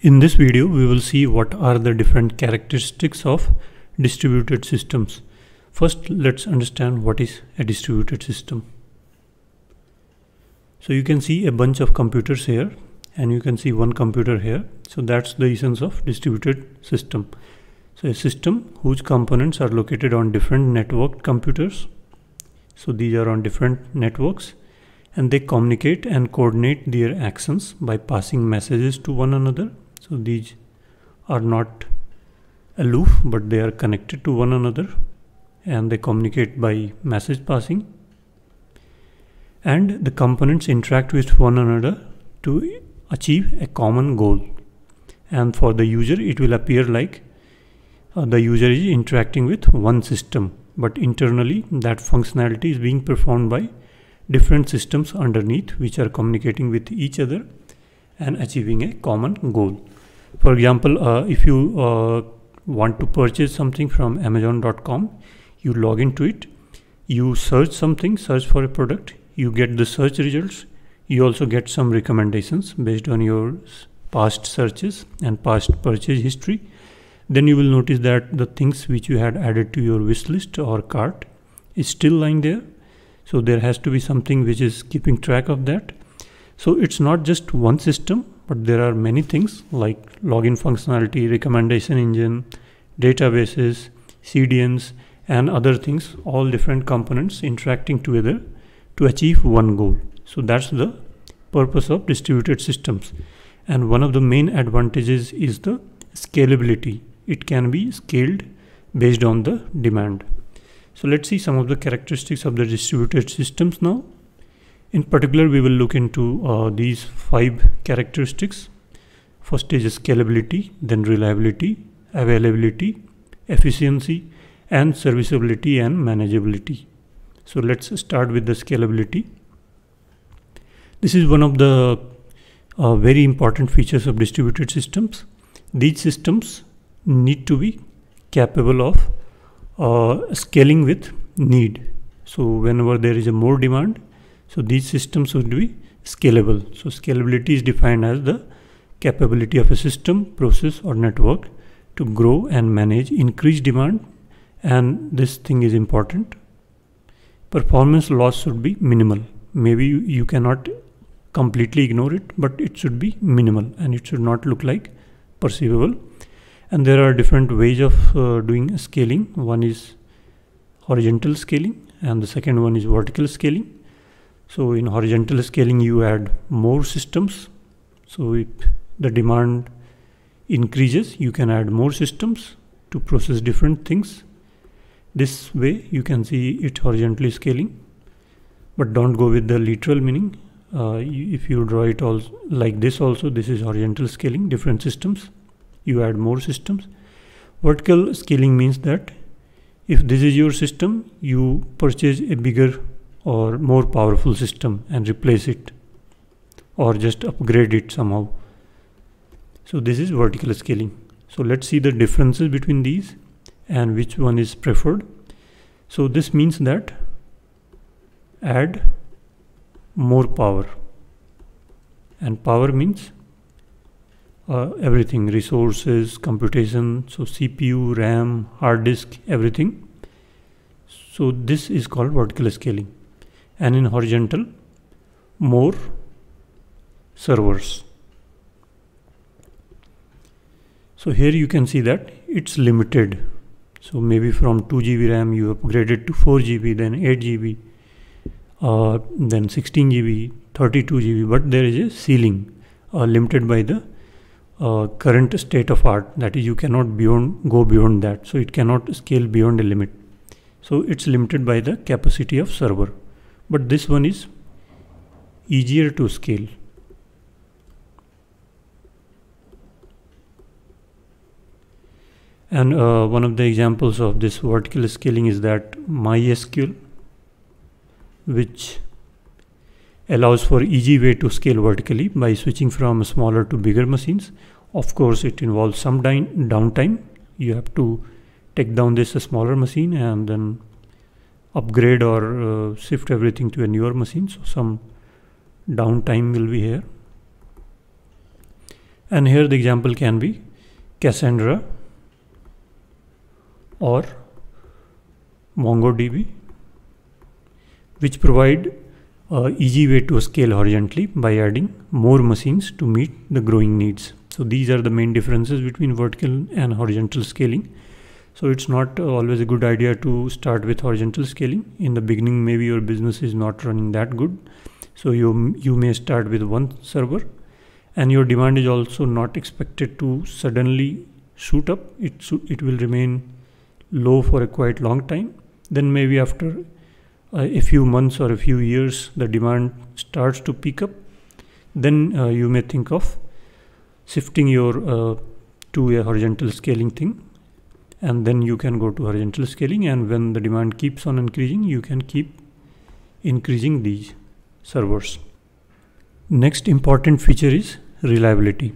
In this video, we will see what are the different characteristics of distributed systems. First, let's understand what is a distributed system. So you can see a bunch of computers here and you can see one computer here. So that's the essence of distributed system. So a system whose components are located on different networked computers. So these are on different networks and they communicate and coordinate their actions by passing messages to one another so these are not aloof but they are connected to one another and they communicate by message passing and the components interact with one another to achieve a common goal and for the user it will appear like uh, the user is interacting with one system but internally that functionality is being performed by different systems underneath which are communicating with each other and achieving a common goal for example, uh, if you uh, want to purchase something from Amazon.com, you log into it, you search something, search for a product, you get the search results, you also get some recommendations based on your past searches and past purchase history. Then you will notice that the things which you had added to your wish list or cart is still lying there. So there has to be something which is keeping track of that. So it's not just one system, but there are many things like login functionality, recommendation engine, databases, CDNs, and other things, all different components interacting together to achieve one goal. So that's the purpose of distributed systems. And one of the main advantages is the scalability. It can be scaled based on the demand. So let's see some of the characteristics of the distributed systems now. In particular, we will look into uh, these five characteristics. First is scalability, then reliability, availability, efficiency, and serviceability and manageability. So let's start with the scalability. This is one of the uh, very important features of distributed systems. These systems need to be capable of uh, scaling with need. So whenever there is a more demand, so these systems would be scalable. So scalability is defined as the capability of a system, process or network to grow and manage increased demand and this thing is important. Performance loss should be minimal. Maybe you, you cannot completely ignore it but it should be minimal and it should not look like perceivable and there are different ways of uh, doing scaling one is horizontal scaling and the second one is vertical scaling so in horizontal scaling, you add more systems. So if the demand increases, you can add more systems to process different things. This way you can see it horizontally scaling, but don't go with the literal meaning. Uh, if you draw it all like this also, this is horizontal scaling, different systems. You add more systems. Vertical scaling means that if this is your system, you purchase a bigger or more powerful system and replace it or just upgrade it somehow. So this is vertical scaling. So let's see the differences between these and which one is preferred. So this means that add more power and power means uh, everything resources computation so CPU RAM hard disk everything so this is called vertical scaling and in horizontal more servers. So here you can see that it's limited. So maybe from 2 GB RAM you upgraded to 4 GB, then 8 GB, uh, then 16 GB, 32 GB, but there is a ceiling uh, limited by the uh, current state of art. That is, you cannot beyond go beyond that. So it cannot scale beyond a limit. So it's limited by the capacity of server but this one is easier to scale. And uh, one of the examples of this vertical scaling is that MySQL, which allows for easy way to scale vertically by switching from smaller to bigger machines. Of course, it involves some downtime. You have to take down this smaller machine and then upgrade or uh, shift everything to a newer machine so some downtime will be here and here the example can be Cassandra or MongoDB which provide uh, easy way to scale horizontally by adding more machines to meet the growing needs. So these are the main differences between vertical and horizontal scaling. So it's not uh, always a good idea to start with horizontal scaling. In the beginning, maybe your business is not running that good. So you, you may start with one server and your demand is also not expected to suddenly shoot up. It, it will remain low for a quite long time. Then maybe after uh, a few months or a few years, the demand starts to pick up. Then uh, you may think of shifting your uh, to a horizontal scaling thing and then you can go to horizontal scaling and when the demand keeps on increasing you can keep increasing these servers next important feature is reliability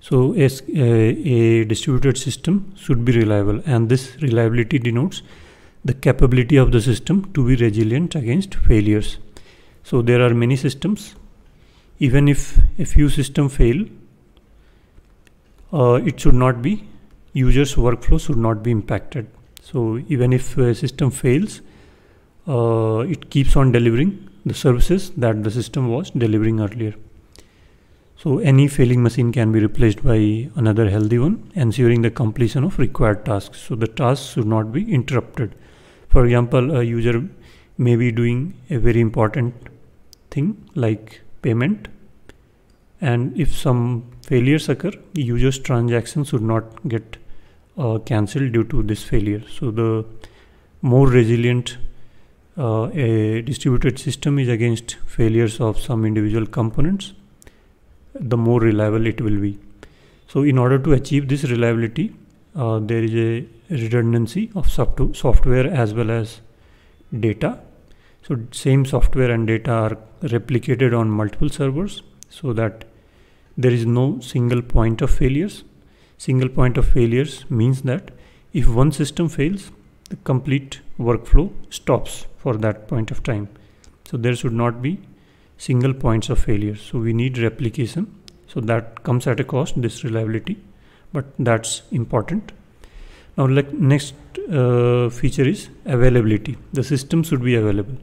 so a, a, distributed system should be reliable and this reliability denotes the capability of the system to be resilient against failures so there are many systems even if a few system fail uh, it should not be user's workflow should not be impacted. So even if a system fails, uh, it keeps on delivering the services that the system was delivering earlier. So any failing machine can be replaced by another healthy one, ensuring the completion of required tasks. So the tasks should not be interrupted. For example, a user may be doing a very important thing like payment and if some failures occur, the user's transaction should not get uh, cancelled due to this failure. So the more resilient uh, a distributed system is against failures of some individual components, the more reliable it will be. So in order to achieve this reliability, uh, there is a redundancy of software as well as data. So same software and data are replicated on multiple servers so that there is no single point of failures single point of failures means that if one system fails, the complete workflow stops for that point of time. So there should not be single points of failure. So we need replication. So that comes at a cost, this reliability, but that's important. Now next uh, feature is availability. The system should be available.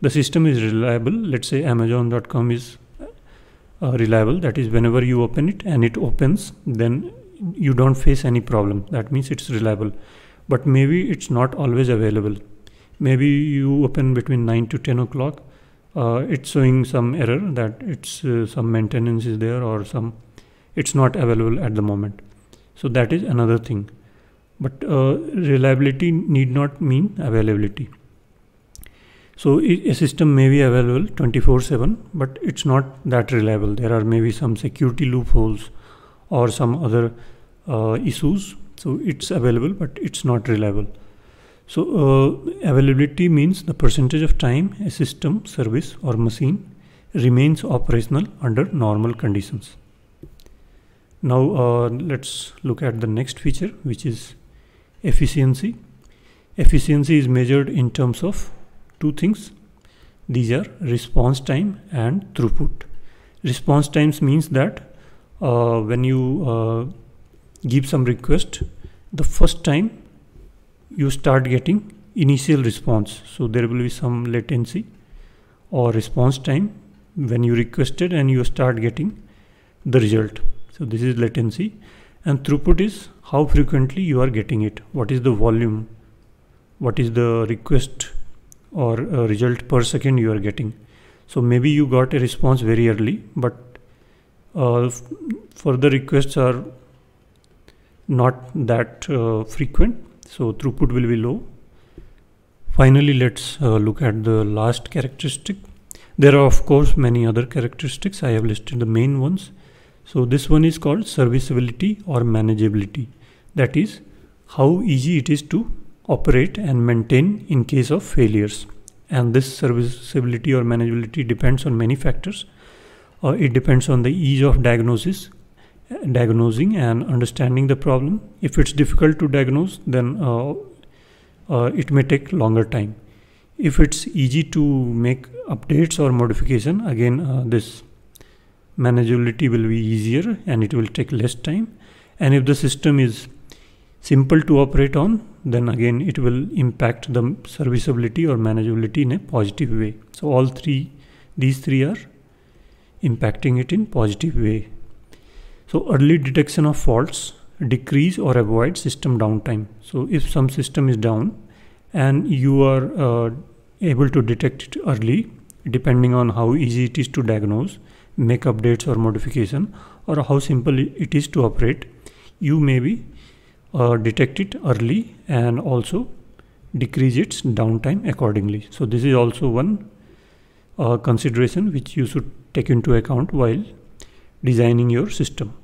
The system is reliable. Let's say Amazon.com is uh, reliable. That is whenever you open it and it opens, then you don't face any problem that means it's reliable but maybe it's not always available maybe you open between 9 to 10 o'clock uh, it's showing some error that it's uh, some maintenance is there or some it's not available at the moment so that is another thing but uh, reliability need not mean availability so a system may be available 24/7 but it's not that reliable there are maybe some security loopholes or some other uh, issues so it's available but it's not reliable so uh, availability means the percentage of time a system service or machine remains operational under normal conditions now uh, let's look at the next feature which is efficiency efficiency is measured in terms of two things these are response time and throughput response times means that uh, when you uh, give some request the first time you start getting initial response so there will be some latency or response time when you requested and you start getting the result so this is latency and throughput is how frequently you are getting it what is the volume what is the request or uh, result per second you are getting so maybe you got a response very early but uh, further requests are not that uh, frequent, so throughput will be low. Finally, let's uh, look at the last characteristic. There are of course many other characteristics. I have listed the main ones. So this one is called serviceability or manageability. That is how easy it is to operate and maintain in case of failures. And this serviceability or manageability depends on many factors uh, it depends on the ease of diagnosis diagnosing and understanding the problem if it's difficult to diagnose then uh, uh, it may take longer time if it's easy to make updates or modification again uh, this manageability will be easier and it will take less time and if the system is simple to operate on then again it will impact the serviceability or manageability in a positive way so all three these three are impacting it in positive way. So early detection of faults decrease or avoid system downtime. So if some system is down and you are uh, able to detect it early, depending on how easy it is to diagnose, make updates or modification, or how simple it is to operate, you may uh, detect it early and also decrease its downtime accordingly. So this is also one uh, consideration which you should take into account while designing your system